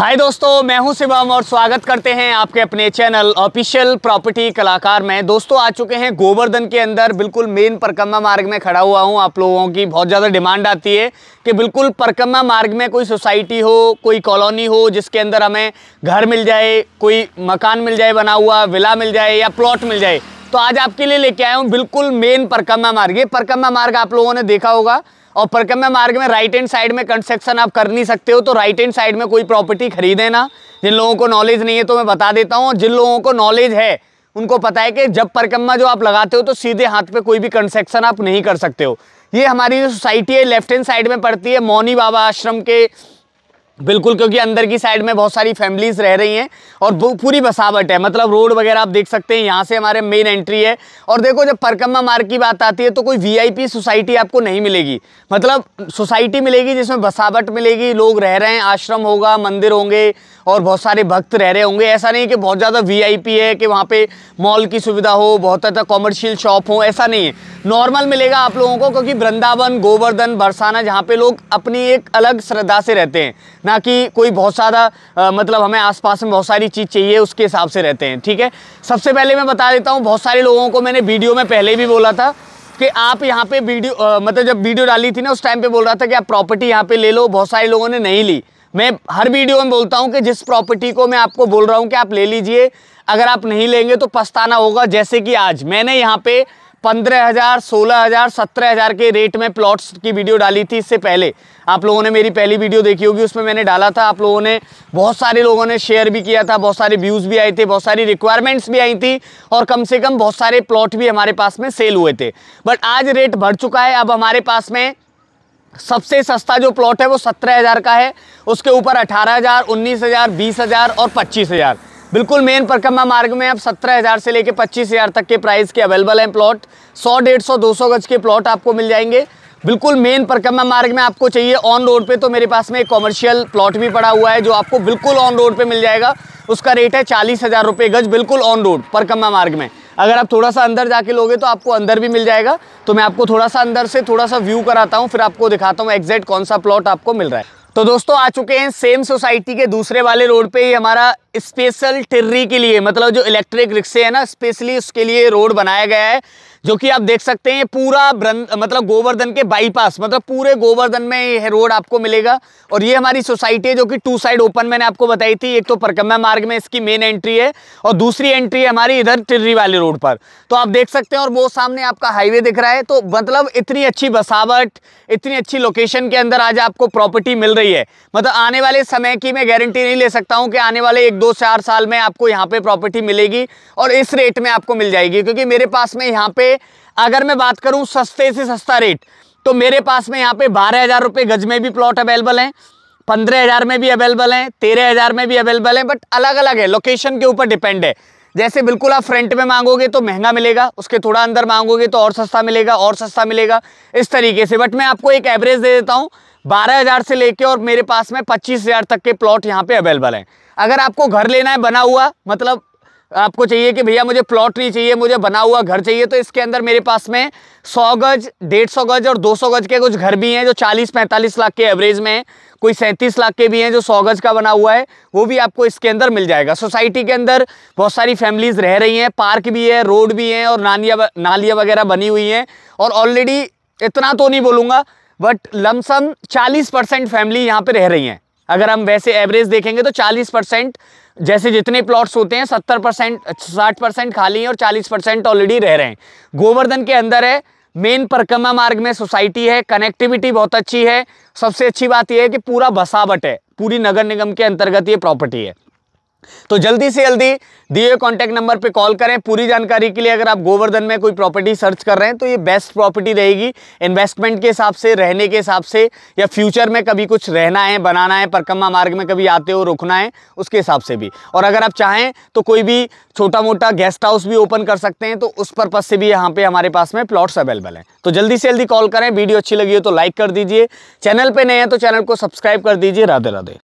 हाय दोस्तों मैं हूं शिवम और स्वागत करते हैं आपके अपने चैनल ऑफिशियल प्रॉपर्टी कलाकार में दोस्तों आ चुके हैं गोवर्धन के अंदर बिल्कुल मेन परकम्मा मार्ग में खड़ा हुआ हूं आप लोगों की बहुत ज़्यादा डिमांड आती है कि बिल्कुल परकम्मा मार्ग में कोई सोसाइटी हो कोई कॉलोनी हो जिसके अंदर हमें घर मिल जाए कोई मकान मिल जाए बना हुआ विला मिल जाए या प्लॉट मिल जाए तो आज आपके लिए लेके आया हूँ बिल्कुल मेन परकम्मा मार्ग ये परकम्मा मार्ग आप लोगों ने देखा होगा और परकम्य मार्ग में राइट हैंड साइड में कंस्ट्रक्शन आप कर नहीं सकते हो तो राइट हैंड साइड में कोई प्रॉपर्टी खरीदे ना जिन लोगों को नॉलेज नहीं है तो मैं बता देता हूँ और जिन लोगों को नॉलेज है उनको पता है कि जब परकम्मा जो आप लगाते हो तो सीधे हाथ पे कोई भी कंस्ट्रक्शन आप नहीं कर सकते हो ये हमारी जो सोसाइटी है लेफ्ट हैंड साइड में पड़ती है मौनी बाबा आश्रम के बिल्कुल क्योंकि अंदर की साइड में बहुत सारी फैमिलीज रह रही हैं और वो पूरी बसावट है मतलब रोड वगैरह आप देख सकते हैं यहाँ से हमारे मेन एंट्री है और देखो जब परकम्मा मार्ग की बात आती है तो कोई वीआईपी सोसाइटी आपको नहीं मिलेगी मतलब सोसाइटी मिलेगी जिसमें बसावट मिलेगी लोग रह रहे हैं आश्रम होगा मंदिर होंगे और बहुत सारे भक्त रह रहे होंगे ऐसा नहीं कि बहुत ज़्यादा वीआईपी है कि वहाँ पे मॉल की सुविधा हो बहुत ज़्यादा कॉमर्शियल शॉप हो ऐसा नहीं है नॉर्मल मिलेगा आप लोगों को क्योंकि वृंदावन गोवर्धन बरसाना जहाँ पे लोग अपनी एक अलग श्रद्धा से रहते हैं ना कि कोई बहुत सारा मतलब हमें आसपास में बहुत सारी चीज़ चाहिए उसके हिसाब से रहते हैं ठीक है सबसे पहले मैं बता देता हूँ बहुत सारे लोगों को मैंने वीडियो में पहले भी बोला था कि आप यहाँ पर वीडियो मतलब जब वीडियो डाली थी ना उस टाइम पर बोल रहा था कि आप प्रॉपर्टी यहाँ पर ले लो बहुत सारे लोगों ने नहीं ली मैं हर वीडियो में बोलता हूँ कि जिस प्रॉपर्टी को मैं आपको बोल रहा हूँ कि आप ले लीजिए अगर आप नहीं लेंगे तो पछताना होगा जैसे कि आज मैंने यहाँ पे पंद्रह हज़ार सोलह हज़ार सत्रह हज़ार के रेट में प्लॉट्स की वीडियो डाली थी इससे पहले आप लोगों ने मेरी पहली वीडियो देखी होगी उसमें मैंने डाला था आप लोगों ने बहुत सारे लोगों ने शेयर भी किया था बहुत सारे व्यूज़ भी आए थे बहुत सारी रिक्वायरमेंट्स भी आई थी और कम से कम बहुत सारे प्लॉट भी हमारे पास में सेल हुए थे बट आज रेट बढ़ चुका है अब हमारे पास में सबसे सस्ता जो प्लॉट है वो सत्रह हज़ार का है उसके ऊपर अठारह हज़ार उन्नीस हज़ार बीस हज़ार और पच्चीस हज़ार बिल्कुल मेन परकम्मा मार्ग में अब सत्रह हज़ार से लेकर पच्चीस हज़ार तक के प्राइस के अवेलेबल हैं प्लॉट सौ डेढ़ सौ दो सौ गज के प्लॉट आपको मिल जाएंगे बिल्कुल मेन परकम्मा मार्ग में आपको चाहिए ऑन रोड पर तो मेरे पास में एक कॉमर्शियल प्लॉट भी पड़ा हुआ है जो आपको बिल्कुल ऑन रोड पर मिल जाएगा उसका रेट है चालीस हज़ार रुपये गज बिल्कुल ऑन रोड परकम्मा मार्ग में अगर आप थोड़ा सा अंदर जाके लोगे तो आपको अंदर भी मिल जाएगा तो मैं आपको थोड़ा सा अंदर से थोड़ा सा व्यू कराता हूँ फिर आपको दिखाता हूँ एग्जैक्ट कौन सा प्लॉट आपको मिल रहा है तो दोस्तों आ चुके हैं सेम सोसाइटी के दूसरे वाले रोड पे ही हमारा स्पेशल टिर्री के लिए मतलब जो इलेक्ट्रिक रिक्शे है ना स्पेशली उसके लिए रोड बनाया गया है जो कि आप देख सकते हैं पूरा मतलब गोवर्धन के बाईपास मतलब पूरे गोवर्धन में यह रोड आपको मिलेगा और ये हमारी सोसाइटी है जो कि टू साइड ओपन मैंने आपको बताई थी एक तो परकम्मा मार्ग में इसकी मेन एंट्री है और दूसरी एंट्री है हमारी इधर टिर्री वाले रोड पर तो आप देख सकते हैं और वो सामने आपका हाईवे दिख रहा है तो मतलब इतनी अच्छी बसावट इतनी अच्छी लोकेशन के अंदर आज आपको प्रॉपर्टी मिल रही है मतलब आने वाले समय की मैं गारंटी नहीं ले सकता हूँ कि आने वाले एक दो चार साल में आपको यहाँ पे प्रॉपर्टी मिलेगी और इस रेट में आपको मिल जाएगी क्योंकि मेरे पास में यहाँ पे अगर मैं बात करूं सस्ते से सस्ता रेट तो मेरे पास में यहाँ पे बारह हज़ार रुपये गज में भी प्लॉट अवेलेबल हैं पंद्रह हज़ार में भी अवेलेबल हैं तेरह हज़ार में भी अवेलेबल हैं बट अलग अलग है लोकेशन के ऊपर डिपेंड है जैसे बिल्कुल आप फ्रंट में मांगोगे तो महंगा मिलेगा उसके थोड़ा अंदर मांगोगे तो और सस्ता मिलेगा और सस्ता मिलेगा इस तरीके से बट मैं आपको एक एवरेज दे देता हूँ बारह हज़ार से लेके और मेरे पास में पच्चीस हज़ार तक के प्लॉट यहाँ पे अवेलेबल हैं अगर आपको घर लेना है बना हुआ मतलब आपको चाहिए कि भैया मुझे प्लॉट नहीं चाहिए मुझे बना हुआ घर चाहिए तो इसके अंदर मेरे पास में सौ गज डेढ़ सौ गज और दो सौ गज के कुछ घर भी हैं जो चालीस पैंतालीस लाख के एवरेज में कोई सैंतीस लाख के भी हैं जो सौ गज का बना हुआ है वो भी आपको इसके अंदर मिल जाएगा सोसाइटी के अंदर बहुत सारी फैमिलीज रह रही हैं पार्क भी है रोड भी हैं और नालिया नालियाँ वगैरह बनी हुई हैं और ऑलरेडी इतना तो नहीं बोलूँगा बट लमसम चालीस परसेंट फैमिली यहाँ पर रह रही हैं अगर हम वैसे एवरेज देखेंगे तो चालीस परसेंट जैसे जितने प्लॉट्स होते हैं सत्तर परसेंट साठ परसेंट खाली हैं और चालीस परसेंट ऑलरेडी रह रहे हैं गोवर्धन के अंदर है मेन परिक्रमा मार्ग में सोसाइटी है कनेक्टिविटी बहुत अच्छी है सबसे अच्छी बात यह है कि पूरा बसावट है पूरी नगर निगम के अंतर्गत ये प्रॉपर्टी है तो जल्दी से जल्दी दिए कॉन्टैक्ट नंबर पे कॉल करें पूरी जानकारी के लिए अगर आप गोवर्धन में कोई प्रॉपर्टी सर्च कर रहे हैं तो ये बेस्ट प्रॉपर्टी रहेगी इन्वेस्टमेंट के हिसाब से रहने के हिसाब से या फ्यूचर में कभी कुछ रहना है बनाना है परकम्मा मार्ग में कभी आते हो रुकना है उसके हिसाब से भी और अगर आप चाहें तो कोई भी छोटा मोटा गेस्ट हाउस भी ओपन कर सकते हैं तो उस पर्पज़ से भी यहाँ पर हमारे पास में प्लॉट्स अवेलेबल हैं तो जल्दी से जल्दी कॉल करें वीडियो अच्छी लगी हो तो लाइक कर दीजिए चैनल पर नए हैं तो चैनल को सब्सक्राइब कर दीजिए राधे राधे